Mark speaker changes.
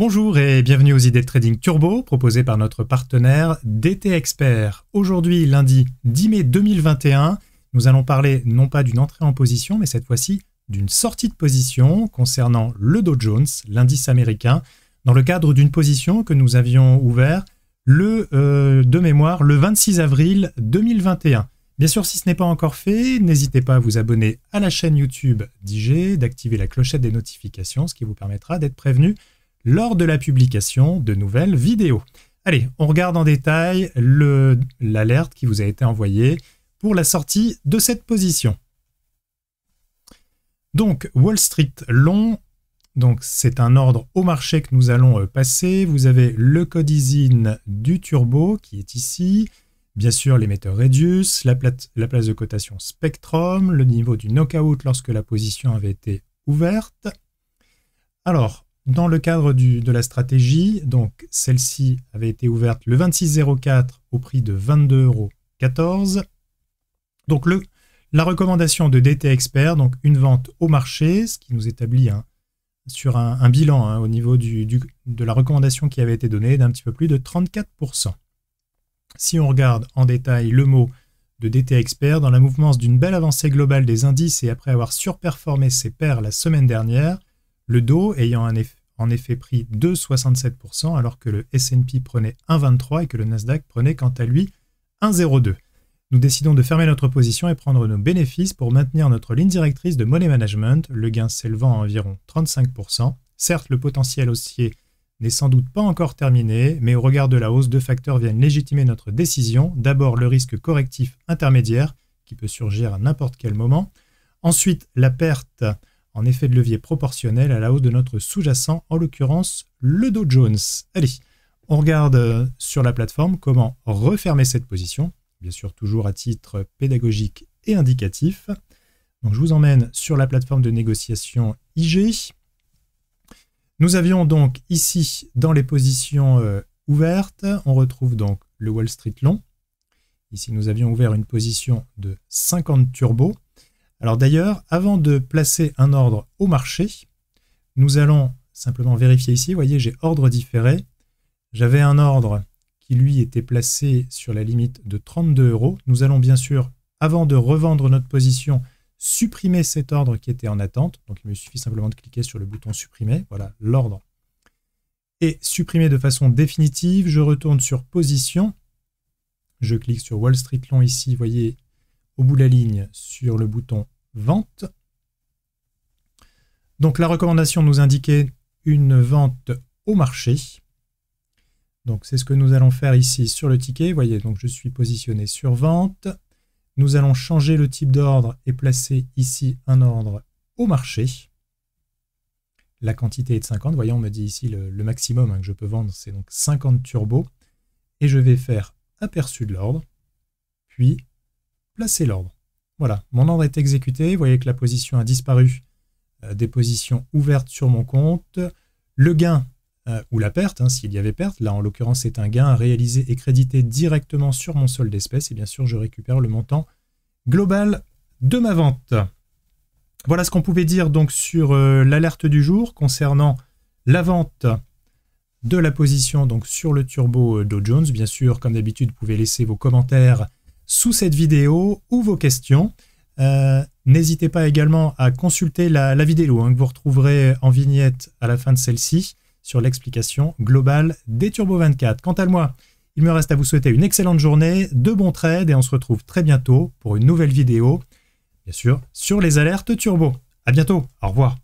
Speaker 1: Bonjour et bienvenue aux idées de trading turbo proposées par notre partenaire DT Expert. Aujourd'hui, lundi 10 mai 2021, nous allons parler non pas d'une entrée en position, mais cette fois-ci d'une sortie de position concernant le Dow Jones, l'indice américain, dans le cadre d'une position que nous avions ouverte le euh, de mémoire le 26 avril 2021. Bien sûr, si ce n'est pas encore fait, n'hésitez pas à vous abonner à la chaîne YouTube d'IG, d'activer la clochette des notifications, ce qui vous permettra d'être prévenu lors de la publication de nouvelles vidéos. Allez, on regarde en détail l'alerte qui vous a été envoyée pour la sortie de cette position. Donc Wall Street long, donc c'est un ordre au marché que nous allons euh, passer. Vous avez le code ISIN du turbo qui est ici, bien sûr l'émetteur Redius, la, la place de cotation Spectrum, le niveau du knockout lorsque la position avait été ouverte. Alors, dans le cadre de la stratégie, donc celle-ci avait été ouverte le 2604 au prix de 22,14 euros. Donc la recommandation de DT Expert, donc une vente au marché, ce qui nous établit sur un, bilan hein, au niveau de la recommandation qui avait été donnée d'un petit peu plus de 34%. Si on regarde en détail le mot de DT Expert, dans la mouvance d'une belle avancée globale des indices et après avoir surperformé ses pairs la semaine dernière, le Dow ayant en effet pris 2,67% alors que le S&P prenait 1,23 et que le Nasdaq prenait quant à lui 1,02. Nous décidons de fermer notre position et prendre nos bénéfices pour maintenir notre ligne directrice de money management, le gain s'élevant à environ 35%. Certes, le potentiel haussier n'est sans doute pas encore terminé, mais au regard de la hausse, deux facteurs viennent légitimer notre décision. D'abord, le risque correctif intermédiaire, qui peut surgir à n'importe quel moment. Ensuite, la perte en effet de levier proportionnel à la hausse de notre sous-jacent, en l'occurrence le Dow Jones. Allez, on regarde euh, sur la plateforme comment refermer cette position, bien sûr toujours à titre pédagogique et indicatif. Donc je vous emmène sur la plateforme de négociation IG. Nous avions donc ici dans les positions euh, ouvertes, on retrouve donc le Wall Street long. Ici nous avions ouvert une position de 50 turbos. Alors d'ailleurs, avant de placer un ordre au marché, nous allons simplement vérifier ici. Vous voyez, j'ai ordre différé. J'avais un ordre qui lui était placé sur la limite de 32 euros. Nous allons bien sûr, avant de revendre notre position, supprimer cet ordre qui était en attente. Donc il me suffit simplement de cliquer sur le bouton supprimer. Voilà l'ordre. Et supprimer de façon définitive, je retourne sur position. Je clique sur Wall Street Long ici, vous voyez, au bout la ligne sur le bouton vente. Donc la recommandation nous indiquait une vente au marché. Donc c'est ce que nous allons faire ici sur le ticket. voyez, donc je suis positionné sur vente. Nous allons changer le type d'ordre et placer ici un ordre au marché. La quantité est de 50. voyons on me dit ici le, maximum hein, que je peux vendre, c'est donc 50 turbos. Et je vais faire aperçu de l'ordre, puis placer l'ordre. Voilà, mon ordre est exécuté. Vous voyez que la position a disparu euh, des positions ouvertes sur mon compte. Le gain euh, ou la perte, hein, s'il y avait perte, là en l'occurrence c'est un gain réalisé et crédité directement sur mon solde d'espèces. Et bien sûr, je récupère le montant global de ma vente. Voilà ce qu'on pouvait dire donc sur euh, l'alerte du jour concernant la vente de la position donc sur le turbo Dow Jones. Bien sûr, comme d'habitude, vous pouvez laisser vos commentaires sous cette vidéo ou vos questions. Euh, n'hésitez pas également à consulter la, vidéo hein, que vous retrouverez en vignette à la fin de celle-ci sur l'explication globale des Turbo 24. Quant à moi, il me reste à vous souhaiter une excellente journée, de bons trades et on se retrouve très bientôt pour une nouvelle vidéo, bien sûr, sur les alertes Turbo. À bientôt, au revoir.